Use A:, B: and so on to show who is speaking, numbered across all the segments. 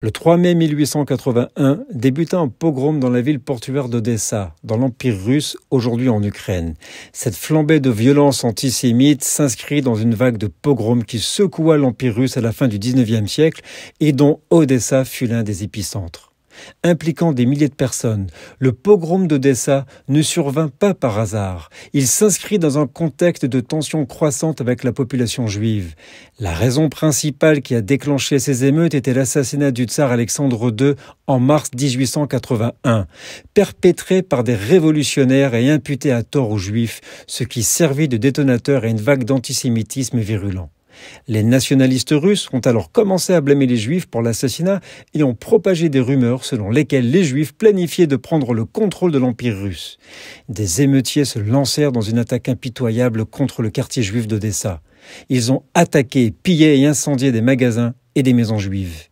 A: Le 3 mai 1881 débuta un pogrom dans la ville portuaire d'Odessa, dans l'Empire russe, aujourd'hui en Ukraine. Cette flambée de violence antisémite s'inscrit dans une vague de pogroms qui secoua l'Empire russe à la fin du 19e siècle et dont Odessa fut l'un des épicentres impliquant des milliers de personnes, le pogrom d'Odessa ne survint pas par hasard. Il s'inscrit dans un contexte de tensions croissantes avec la population juive. La raison principale qui a déclenché ces émeutes était l'assassinat du tsar Alexandre II en mars 1881, perpétré par des révolutionnaires et imputé à tort aux juifs, ce qui servit de détonateur à une vague d'antisémitisme virulent. Les nationalistes russes ont alors commencé à blâmer les juifs pour l'assassinat et ont propagé des rumeurs selon lesquelles les juifs planifiaient de prendre le contrôle de l'Empire russe. Des émeutiers se lancèrent dans une attaque impitoyable contre le quartier juif d'Odessa. Ils ont attaqué, pillé et incendié des magasins et des maisons juives.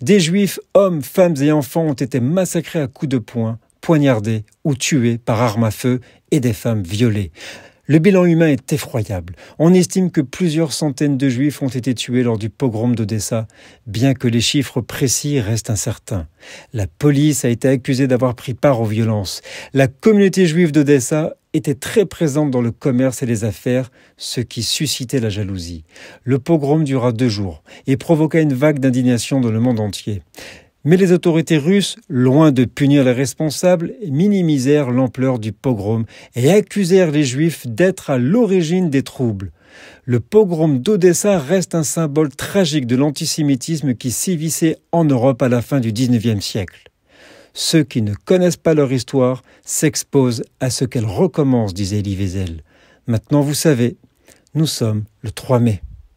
A: Des juifs, hommes, femmes et enfants ont été massacrés à coups de poing, poignardés ou tués par armes à feu et des femmes violées. Le bilan humain est effroyable. On estime que plusieurs centaines de juifs ont été tués lors du pogrom d'Odessa, bien que les chiffres précis restent incertains. La police a été accusée d'avoir pris part aux violences. La communauté juive d'Odessa était très présente dans le commerce et les affaires, ce qui suscitait la jalousie. Le pogrom dura deux jours et provoqua une vague d'indignation dans le monde entier. Mais les autorités russes, loin de punir les responsables, minimisèrent l'ampleur du pogrom et accusèrent les juifs d'être à l'origine des troubles. Le pogrom d'Odessa reste un symbole tragique de l'antisémitisme qui sévissait en Europe à la fin du XIXe siècle. Ceux qui ne connaissent pas leur histoire s'exposent à ce qu'elle recommence, disait Elie Maintenant vous savez, nous sommes le 3 mai.